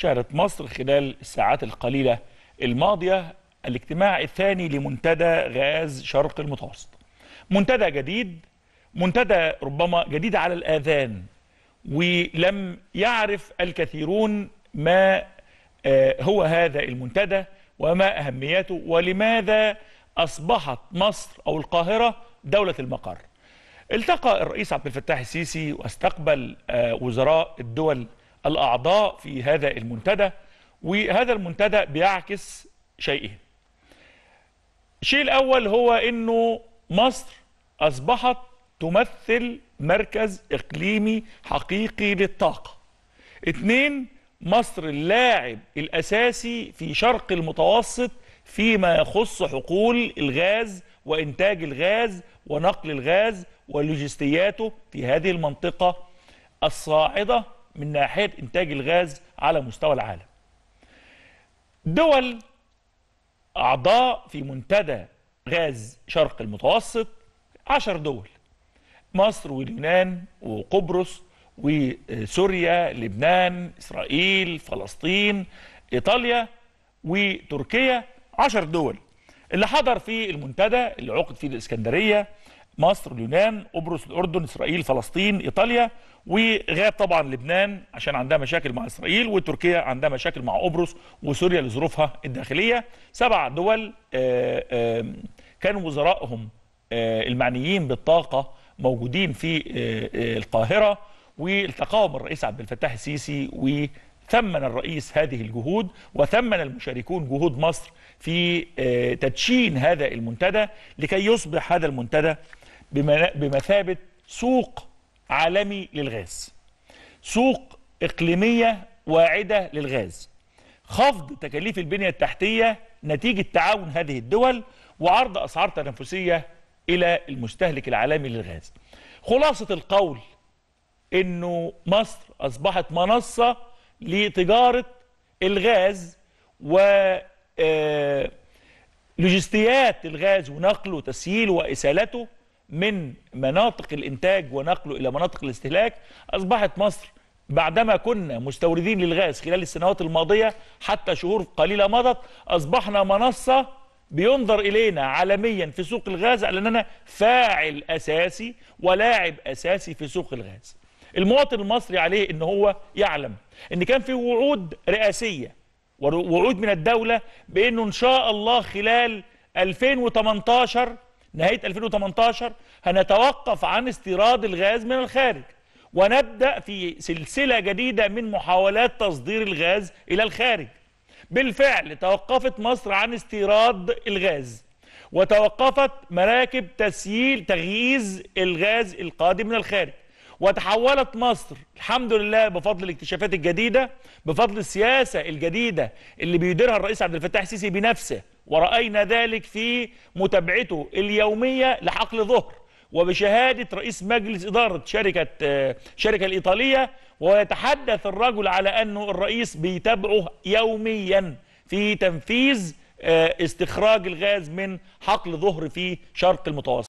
شهدت مصر خلال الساعات القليلة الماضية الاجتماع الثاني لمنتدى غاز شرق المتوسط منتدى جديد منتدى ربما جديد على الآذان ولم يعرف الكثيرون ما آه، هو هذا المنتدى وما أهميته ولماذا أصبحت مصر أو القاهرة دولة المقر التقى الرئيس عبد الفتاح السيسي واستقبل آه، وزراء الدول الأعضاء في هذا المنتدى وهذا المنتدى بيعكس شيئين الشيء الأول هو أنه مصر أصبحت تمثل مركز إقليمي حقيقي للطاقة اثنين مصر اللاعب الأساسي في شرق المتوسط فيما يخص حقول الغاز وإنتاج الغاز ونقل الغاز ولوجستياته في هذه المنطقة الصاعدة من ناحية إنتاج الغاز على مستوى العالم دول أعضاء في منتدى غاز شرق المتوسط عشر دول مصر واليونان وقبرص وسوريا لبنان إسرائيل فلسطين إيطاليا وتركيا عشر دول اللي حضر في المنتدى اللي عقد في الإسكندرية مصر اليونان قبرص الاردن اسرائيل فلسطين ايطاليا وغاب طبعا لبنان عشان عندها مشاكل مع اسرائيل وتركيا عندها مشاكل مع قبرص وسوريا لظروفها الداخليه سبع دول آه، آه، كان وزرائهم آه، المعنيين بالطاقه موجودين في القاهره والتقاهم الرئيس عبد الفتاح السيسي و ثمن الرئيس هذه الجهود وثمن المشاركون جهود مصر في تدشين هذا المنتدى لكي يصبح هذا المنتدى بمثابة سوق عالمي للغاز سوق إقليمية واعدة للغاز خفض تكاليف البنية التحتية نتيجة تعاون هذه الدول وعرض أسعار تنافسية إلى المستهلك العالمي للغاز خلاصة القول أنه مصر أصبحت منصة لتجارة الغاز و آه، لوجستيات الغاز ونقله وتسييله وإسالته من مناطق الإنتاج ونقله إلى مناطق الاستهلاك أصبحت مصر بعدما كنا مستوردين للغاز خلال السنوات الماضية حتى شهور قليلة مضت أصبحنا منصة بينظر إلينا عالميا في سوق الغاز على أننا فاعل أساسي ولاعب أساسي في سوق الغاز المواطن المصري عليه أن هو يعلم أن كان في وعود رئاسية ووعود من الدولة بأنه إن شاء الله خلال 2018 نهاية 2018 هنتوقف عن استيراد الغاز من الخارج ونبدأ في سلسلة جديدة من محاولات تصدير الغاز إلى الخارج بالفعل توقفت مصر عن استيراد الغاز وتوقفت مراكب تسييل تغييز الغاز القادم من الخارج وتحولت مصر الحمد لله بفضل الاكتشافات الجديدة بفضل السياسة الجديدة اللي بيديرها الرئيس عبد الفتاح السيسي بنفسه ورأينا ذلك في متابعته اليومية لحقل ظهر وبشهادة رئيس مجلس إدارة شركة شركة الإيطالية ويتحدث الرجل على أنه الرئيس بيتابعه يوميا في تنفيذ آه، استخراج الغاز من حقل ظهر في شرق المتوسط